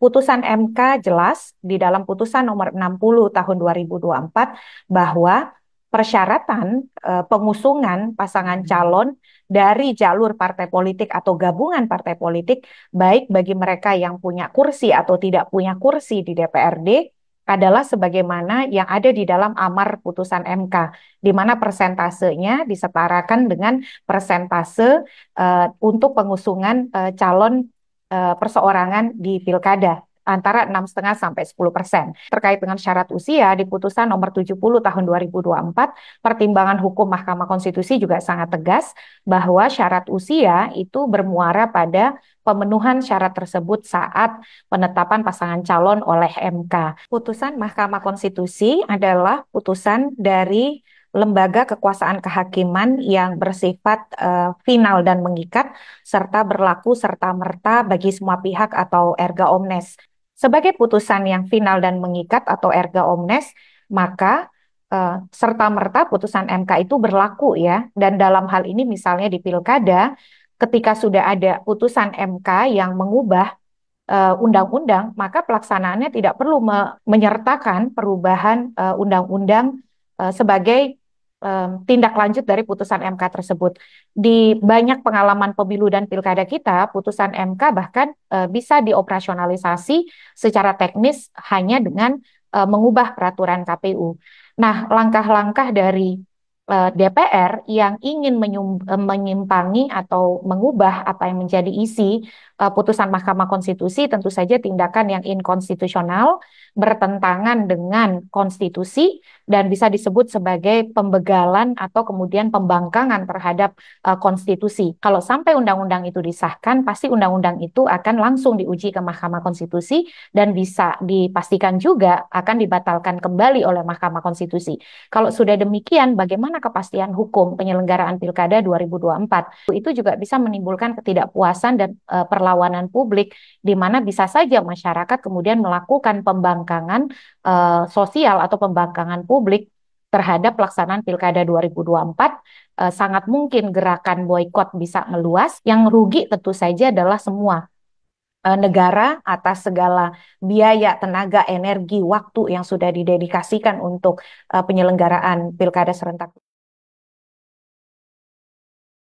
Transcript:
Putusan MK jelas di dalam putusan nomor 60 tahun 2024 bahwa persyaratan e, pengusungan pasangan calon dari jalur partai politik atau gabungan partai politik baik bagi mereka yang punya kursi atau tidak punya kursi di DPRD adalah sebagaimana yang ada di dalam amar putusan MK di mana persentasenya disetarakan dengan persentase uh, untuk pengusungan uh, calon uh, perseorangan di pilkada antara 6,5 sampai 10 persen. Terkait dengan syarat usia di putusan nomor 70 tahun 2024, pertimbangan hukum Mahkamah Konstitusi juga sangat tegas bahwa syarat usia itu bermuara pada pemenuhan syarat tersebut saat penetapan pasangan calon oleh MK. Putusan Mahkamah Konstitusi adalah putusan dari lembaga kekuasaan kehakiman yang bersifat uh, final dan mengikat serta berlaku serta merta bagi semua pihak atau erga omnes. Sebagai putusan yang final dan mengikat atau erga omnes, maka uh, eh, serta merta putusan MK itu berlaku ya. Dan dalam hal ini misalnya di pilkada, ketika sudah ada putusan MK yang mengubah eh, undang-undang, maka pelaksanaannya tidak perlu me menyertakan perubahan undang-undang uh, uh, sebagai um, tindak lanjut dari putusan MK tersebut. Di banyak pengalaman pemilu dan pilkada kita, putusan MK bahkan uh, bisa dioperasionalisasi secara teknis hanya dengan uh, mengubah peraturan KPU. Nah, langkah-langkah dari Eh, DPR yang ingin eh, menyimpangi atau mengubah apa yang menjadi isi eh, putusan Mahkamah Konstitusi tentu saja tindakan yang inkonstitusional bertentangan dengan konstitusi dan bisa disebut sebagai pembegalan atau kemudian pembangkangan terhadap konstitusi. Kalau sampai undang-undang itu disahkan, pasti undang-undang itu akan langsung diuji ke Mahkamah Konstitusi dan bisa dipastikan juga akan dibatalkan kembali oleh Mahkamah Konstitusi. Kalau sudah demikian, bagaimana kepastian hukum penyelenggaraan Pilkada 2024. Itu juga bisa menimbulkan ketidakpuasan dan e, perlawanan publik di mana bisa saja masyarakat kemudian melakukan pembangkangan e, sosial atau pembangkangan publik terhadap pelaksanaan Pilkada 2024 e, sangat mungkin gerakan boykot bisa meluas yang rugi tentu saja adalah semua e, negara atas segala biaya, tenaga, energi, waktu yang sudah didedikasikan untuk e, penyelenggaraan Pilkada serentak